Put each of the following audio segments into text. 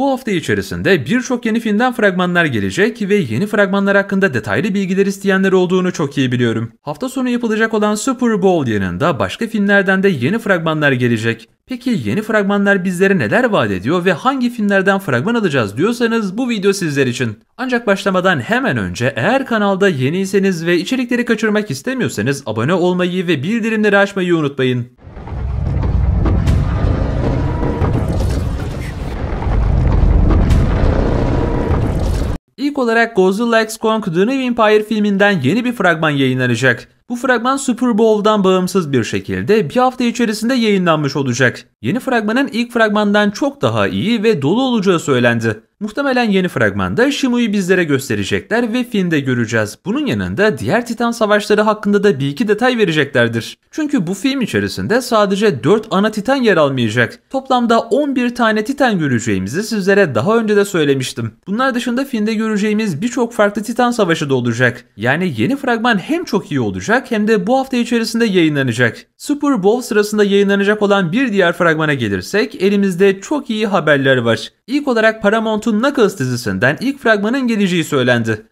Bu hafta içerisinde birçok yeni filmden fragmanlar gelecek ve yeni fragmanlar hakkında detaylı bilgiler isteyenler olduğunu çok iyi biliyorum. Hafta sonu yapılacak olan Super Bowl yanında başka filmlerden de yeni fragmanlar gelecek. Peki yeni fragmanlar bizlere neler vaat ediyor ve hangi filmlerden fragman alacağız diyorsanız bu video sizler için. Ancak başlamadan hemen önce eğer kanalda yeniyseniz ve içerikleri kaçırmak istemiyorsanız abone olmayı ve bildirimleri açmayı unutmayın. olarak Godzilla X Kong The New Empire filminden yeni bir fragman yayınlanacak. Bu fragman Super Bowl'dan bağımsız bir şekilde bir hafta içerisinde yayınlanmış olacak. Yeni fragmanın ilk fragmandan çok daha iyi ve dolu olacağı söylendi. Muhtemelen yeni fragmanda Shimu'yu bizlere gösterecekler ve filmde göreceğiz. Bunun yanında diğer Titan savaşları hakkında da bir iki detay vereceklerdir. Çünkü bu film içerisinde sadece 4 ana Titan yer almayacak. Toplamda 11 tane Titan göreceğimizi sizlere daha önce de söylemiştim. Bunlar dışında filmde göreceğimiz birçok farklı Titan savaşı da olacak. Yani yeni fragman hem çok iyi olacak hem de bu hafta içerisinde yayınlanacak. Super Bowl sırasında yayınlanacak olan bir diğer fragmana gelirsek elimizde çok iyi haberler var. İlk olarak Paramount'un Knuckles dizisinden ilk fragmanın geleceği söylendi.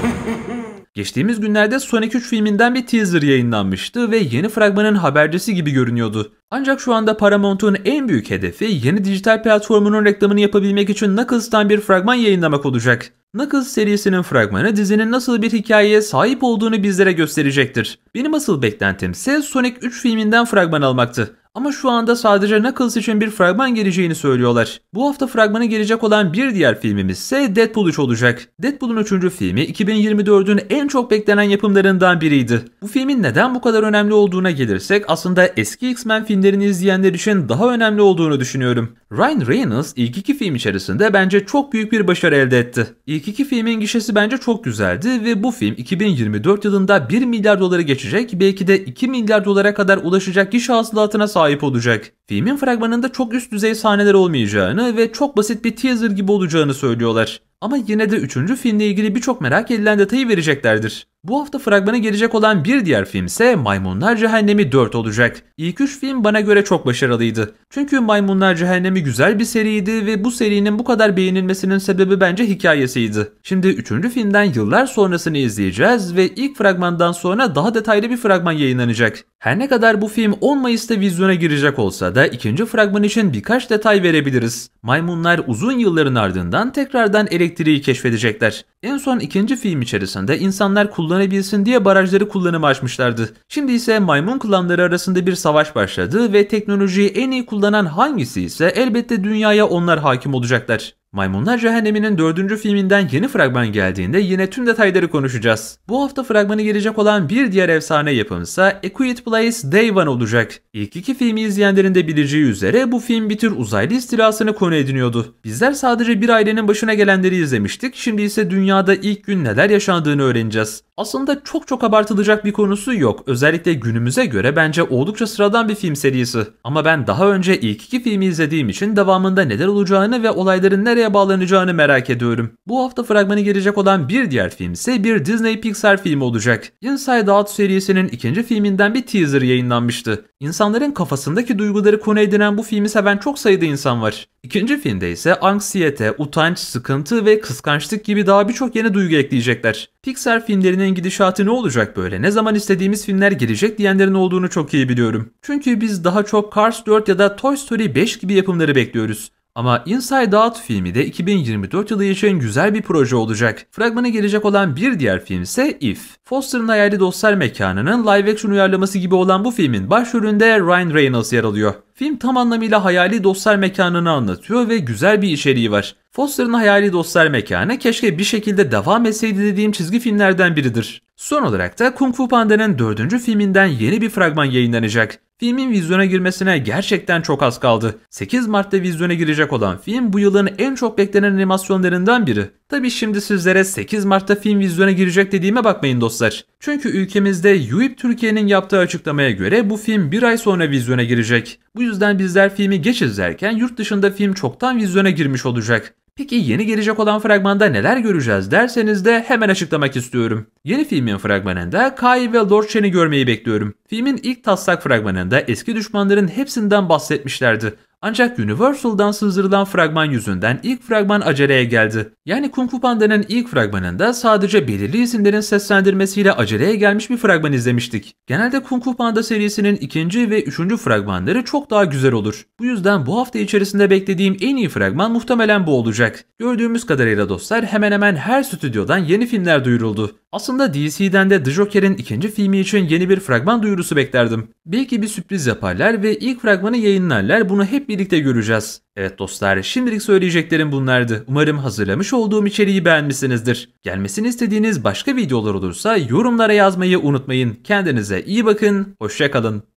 Geçtiğimiz günlerde Sonic 3 filminden bir teaser yayınlanmıştı ve yeni fragmanın habercisi gibi görünüyordu. Ancak şu anda Paramount'un en büyük hedefi yeni dijital platformunun reklamını yapabilmek için Knuckles'tan bir fragman yayınlamak olacak. Knuckles serisinin fragmanı dizinin nasıl bir hikayeye sahip olduğunu bizlere gösterecektir. Benim asıl beklentim ise Sonic 3 filminden fragman almaktı. Ama şu anda sadece Knuckles için bir fragman geleceğini söylüyorlar. Bu hafta fragmanı gelecek olan bir diğer filmimiz ise Deadpool 3 olacak. Deadpool'un 3. filmi 2024'ün en çok beklenen yapımlarından biriydi. Bu filmin neden bu kadar önemli olduğuna gelirsek aslında eski X-Men filmlerini izleyenler için daha önemli olduğunu düşünüyorum. Ryan Reynolds ilk iki film içerisinde bence çok büyük bir başarı elde etti. İlk iki filmin gişesi bence çok güzeldi ve bu film 2024 yılında 1 milyar doları geçecek belki de 2 milyar dolara kadar ulaşacak gişe hasılatına sahip olacak. Filmin fragmanında çok üst düzey sahneler olmayacağını ve çok basit bir teaser gibi olacağını söylüyorlar. Ama yine de 3. filmle ilgili birçok merak edilen detayı vereceklerdir. Bu hafta fragmana gelecek olan bir diğer film ise Maymunlar Cehennemi 4 olacak. İlk 3 film bana göre çok başarılıydı. Çünkü Maymunlar Cehennemi güzel bir seriydi ve bu serinin bu kadar beğenilmesinin sebebi bence hikayesiydi. Şimdi 3. filmden yıllar sonrasını izleyeceğiz ve ilk fragmandan sonra daha detaylı bir fragman yayınlanacak. Her ne kadar bu film 10 Mayıs'ta vizyona girecek olsa da ikinci fragman için birkaç detay verebiliriz. Maymunlar uzun yılların ardından tekrardan elektriği keşfedecekler. En son ikinci film içerisinde insanlar kullanılmaktadır kullanabilsin diye barajları kullanıma açmışlardı. Şimdi ise maymun klanları arasında bir savaş başladı ve teknolojiyi en iyi kullanan hangisi ise elbette dünyaya onlar hakim olacaklar. Maymunlar Cehennemi'nin dördüncü filminden yeni fragman geldiğinde yine tüm detayları konuşacağız. Bu hafta fragmanı gelecek olan bir diğer efsane yapım ise A Quiet Place Day One olacak. İlk iki filmi izleyenlerin de bileceği üzere bu film bir tür uzaylı istilasını konu ediniyordu. Bizler sadece bir ailenin başına gelenleri izlemiştik, şimdi ise dünyada ilk gün neler yaşandığını öğreneceğiz. Aslında çok çok abartılacak bir konusu yok. Özellikle günümüze göre bence oldukça sıradan bir film serisi. Ama ben daha önce ilk iki filmi izlediğim için devamında neler olacağını ve olayların nereye nereye bağlanacağını merak ediyorum. Bu hafta fragmanı gelecek olan bir diğer film ise bir Disney Pixar filmi olacak. Inside Out serisinin ikinci filminden bir teaser yayınlanmıştı. İnsanların kafasındaki duyguları konu edinen bu filmi seven çok sayıda insan var. İkinci filmde ise anksiyete, utanç, sıkıntı ve kıskançlık gibi daha birçok yeni duygu ekleyecekler. Pixar filmlerinin gidişatı ne olacak böyle? Ne zaman istediğimiz filmler gelecek diyenlerin olduğunu çok iyi biliyorum. Çünkü biz daha çok Cars 4 ya da Toy Story 5 gibi yapımları bekliyoruz. Ama Inside Out filmi de 2024 yılı için güzel bir proje olacak. Fragmana gelecek olan bir diğer film ise If. Foster'ın hayali dostlar mekanının live action uyarlaması gibi olan bu filmin başrolünde Ryan Reynolds yer alıyor. Film tam anlamıyla hayali dostlar mekanını anlatıyor ve güzel bir içeriği var. Foster'ın hayali dostlar mekanı keşke bir şekilde devam etseydi dediğim çizgi filmlerden biridir. Son olarak da Kung Fu Panda'nın dördüncü filminden yeni bir fragman yayınlanacak. Filmin vizyona girmesine gerçekten çok az kaldı. 8 Mart'ta vizyona girecek olan film bu yılın en çok beklenen animasyonlarından biri. Tabi şimdi sizlere 8 Mart'ta film vizyona girecek dediğime bakmayın dostlar. Çünkü ülkemizde UIP Türkiye'nin yaptığı açıklamaya göre bu film bir ay sonra vizyona girecek. Bu yüzden bizler filmi geç izlerken yurt dışında film çoktan vizyona girmiş olacak. Peki yeni gelecek olan fragmanda neler göreceğiz derseniz de hemen açıklamak istiyorum. Yeni filmin fragmanında Kai ve Lord Shen'i görmeyi bekliyorum. Filmin ilk taslak fragmanında eski düşmanların hepsinden bahsetmişlerdi. Ancak Universal'dan sızdırılan fragman yüzünden ilk fragman aceleye geldi. Yani Kung Fu Panda'nın ilk fragmanında sadece belirli isimlerin seslendirmesiyle aceleye gelmiş bir fragman izlemiştik. Genelde Kung Fu Panda serisinin ikinci ve üçüncü fragmanları çok daha güzel olur. Bu yüzden bu hafta içerisinde beklediğim en iyi fragman muhtemelen bu olacak. Gördüğümüz kadarıyla dostlar hemen hemen her stüdyodan yeni filmler duyuruldu. Aslında DC'den de The Joker'in ikinci filmi için yeni bir fragman duyurusu beklerdim. Belki bir sürpriz yaparlar ve ilk fragmanı yayınlarlar bunu hep birlikte göreceğiz. Evet dostlar şimdilik söyleyeceklerim bunlardı. Umarım hazırlamış olduğum içeriği beğenmişsinizdir. Gelmesini istediğiniz başka videolar olursa yorumlara yazmayı unutmayın. Kendinize iyi bakın, hoşçakalın.